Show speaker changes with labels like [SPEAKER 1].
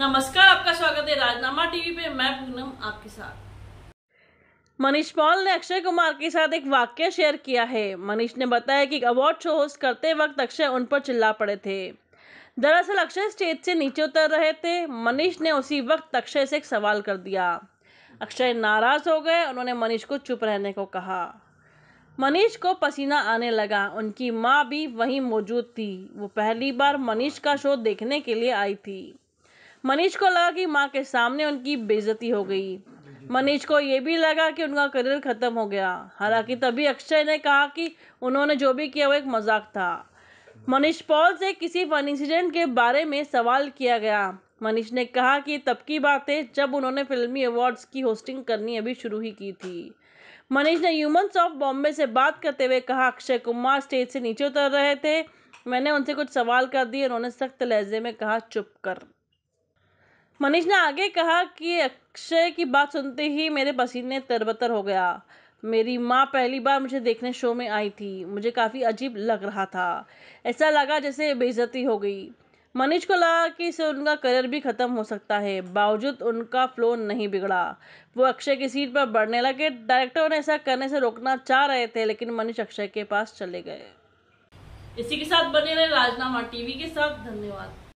[SPEAKER 1] नमस्कार आपका स्वागत है राजनामा टीवी पे मैं पूनम आपके साथ मनीष पॉल ने अक्षय कुमार के साथ एक वाक्य शेयर किया है मनीष ने बताया कि अवार्ड शो होस्ट करते वक्त अक्षय उन पर चिल्ला पड़े थे दरअसल अक्षय स्टेज से नीचे उतर रहे थे मनीष ने उसी वक्त अक्षय से एक सवाल कर दिया अक्षय नाराज हो गए उन्होंने मनीष को चुप रहने को कहा मनीष को पसीना आने लगा उनकी माँ भी वहीं मौजूद थी वो पहली बार मनीष का शो देखने के लिए आई थी मनीष को लगा कि माँ के सामने उनकी बेजती हो गई मनीष को ये भी लगा कि उनका करियर ख़त्म हो गया हालांकि तभी अक्षय ने कहा कि उन्होंने जो भी किया वो एक मजाक था मनीष पॉल से किसी फन इंसिडेंट के बारे में सवाल किया गया मनीष ने कहा कि तब की बात है जब उन्होंने फिल्मी अवार्ड्स की होस्टिंग करनी अभी शुरू ही की थी मनीष ने ह्यूमंस ऑफ बॉम्बे से बात करते हुए कहा अक्षय कुमार स्टेज से नीचे उतर रहे थे मैंने उनसे कुछ सवाल कर दिए उन्होंने सख्त लहजे में कहा चुप कर मनीष ने आगे कहा कि अक्षय की बात सुनते ही मेरे पसीने तरबतर हो गया मेरी माँ पहली बार मुझे देखने शो में आई थी मुझे काफ़ी अजीब लग रहा था ऐसा लगा जैसे बेइज्जती हो गई मनीष को लगा कि इससे उनका करियर भी ख़त्म हो सकता है बावजूद उनका फ्लो नहीं बिगड़ा वो अक्षय की सीट पर बढ़ने लगे डायरेक्टर उन्हें ऐसा करने से रोकना चाह रहे थे लेकिन मनीष अक्षय के पास चले गए इसी के साथ बने रहे राजनामा टीवी के साथ धन्यवाद